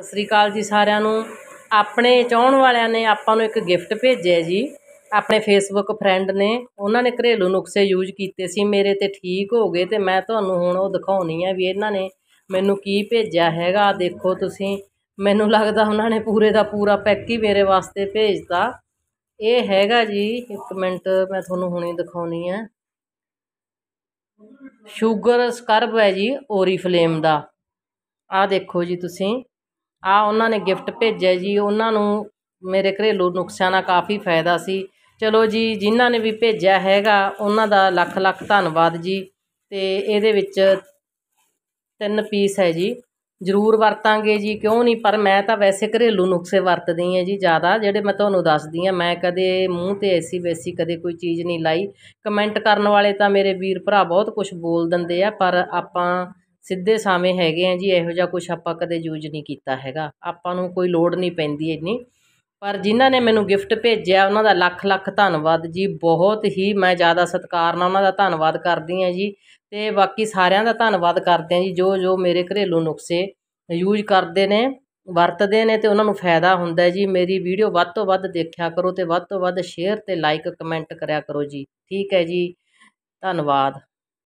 ਸਤਿ ਸ੍ਰੀ ਅਕਾਲ ਜੀ ਸਾਰਿਆਂ ਨੂੰ ਆਪਣੇ ਚਾਹਣ ਵਾਲਿਆਂ ਨੇ ਆਪਾਂ ਨੂੰ ਇੱਕ ਗਿਫਟ ਭੇਜਿਆ ਜੀ ਆਪਣੇ ਫੇਸਬੁੱਕ ਫਰੈਂਡ ਨੇ ਉਹਨਾਂ ਨੇ ਘਰੇਲੂ ਨੁਕਸੇ ਯੂਜ਼ ਕੀਤੇ ਸੀ ਮੇਰੇ ਤੇ ਠੀਕ ਹੋ ਗਏ ਤੇ ਮੈਂ ਤੁਹਾਨੂੰ ਹੁਣ ਉਹ ਦਿਖਾਉਣੀ ਆ ਵੀ ਇਹਨਾਂ ਨੇ ਮੈਨੂੰ ਕੀ ਭੇਜਿਆ ਹੈਗਾ ਦੇਖੋ ਤੁਸੀਂ ਮੈਨੂੰ ਲੱਗਦਾ ਉਹਨਾਂ ਨੇ ਪੂਰੇ ਦਾ ਪੂਰਾ ਪੈਕ ਹੀ ਮੇਰੇ ਵਾਸਤੇ ਭੇਜਤਾ ਇਹ ਹੈਗਾ ਜੀ ਇੱਕ ਮਿੰਟ ਮੈਂ ਤੁਹਾਨੂੰ ਹੁਣੇ ਦਿਖਾਉਣੀ ਆ ਸ਼ੂਗਰ ਸਕਰਬ ਹੈ ਜੀ ਓਰੀਫਲੇਮ ਦਾ ਆ ਦੇਖੋ ਜੀ ਤੁਸੀਂ ਆ ਉਹਨਾਂ ਨੇ ਗਿਫਟ ਭੇਜਿਆ ਜੀ ਉਹਨਾਂ ਨੂੰ ਮੇਰੇ ਘਰੇਲੂ ਨੁਕਸਾਨ ਦਾ ਕਾਫੀ ਫਾਇਦਾ ਸੀ ਚਲੋ ਜੀ ਜਿਨ੍ਹਾਂ ਨੇ ਵੀ ਭੇਜਿਆ ਹੈਗਾ ਉਹਨਾਂ ਦਾ ਲੱਖ ਲੱਖ ਧੰਨਵਾਦ ਜੀ ਤੇ ਇਹਦੇ ਵਿੱਚ ਤਿੰਨ ਪੀਸ ਹੈ ਜੀ ਜ਼ਰੂਰ ਵਰਤਾਂਗੇ ਜੀ ਕਿਉਂ ਨਹੀਂ ਪਰ ਮੈਂ ਤਾਂ ਵੈਸੇ ਘਰੇਲੂ ਨੁਕਸੇ ਵਰਤਦੀ ਆ ਜੀ ਜ਼ਿਆਦਾ ਜਿਹੜੇ ਮੈਂ ਤੁਹਾਨੂੰ ਦੱਸਦੀ ਆ ਮੈਂ ਕਦੇ ਮੂੰਹ ਤੇ ਐਸੀ ਵੈਸੀ ਕਦੇ ਕੋਈ ਚੀਜ਼ ਨਹੀਂ ਲਾਈ ਕਮੈਂਟ ਕਰਨ ਵਾਲੇ ਤਾਂ ਮੇਰੇ ਵੀਰ ਭਰਾ ਬਹੁਤ ਕੁਝ ਬੋਲ ਦਿੰਦੇ ਆ ਪਰ ਆਪਾਂ ਸਿੱਧੇ ਸਾਵੇਂ ਹੈਗੇ ਆ ਜੀ ਇਹੋ ਜਿਹਾ ਕੁਝ ਆਪਾਂ ਕਦੇ ਯੂਜ਼ ਨਹੀਂ ਕੀਤਾ ਹੈਗਾ ਆਪਾਂ ਨੂੰ ਕੋਈ ਲੋੜ ਨਹੀਂ ਪੈਂਦੀ ਇੰਨੀ ਪਰ ਜਿਨ੍ਹਾਂ ਨੇ ਮੈਨੂੰ ਗਿਫਟ ਭੇਜਿਆ ਉਹਨਾਂ ਦਾ ਲੱਖ ਲੱਖ ਧੰਨਵਾਦ ਜੀ ਬਹੁਤ ਹੀ ਮੈਂ ਜ਼ਿਆਦਾ ਸਤਿਕਾਰ ਨਾਲ ਉਹਨਾਂ ਦਾ ਧੰਨਵਾਦ ਕਰਦੀ ਹਾਂ ਜੀ ਤੇ ਬਾਕੀ ਸਾਰਿਆਂ ਦਾ ਧੰਨਵਾਦ ਕਰਦੇ ਹਾਂ ਜੀ ਜੋ ਜੋ ਮੇਰੇ ਘਰੇਲੂ ਨੁਕਸੇ ਯੂਜ਼ ਕਰਦੇ ਨੇ ਵਰਤਦੇ ਨੇ ਤੇ ਉਹਨਾਂ ਨੂੰ ਫਾਇਦਾ ਹੁੰਦਾ ਜੀ ਮੇਰੀ ਵੀਡੀਓ ਵੱਧ ਤੋਂ ਵੱਧ ਦੇਖਿਆ ਕਰੋ ਤੇ ਵੱਧ ਤੋਂ ਵੱਧ ਸ਼ੇਅਰ ਤੇ ਲਾਈਕ ਕਮੈਂਟ ਕਰਿਆ ਕਰੋ ਜੀ ਠੀਕ ਹੈ ਜੀ ਧੰਨਵਾਦ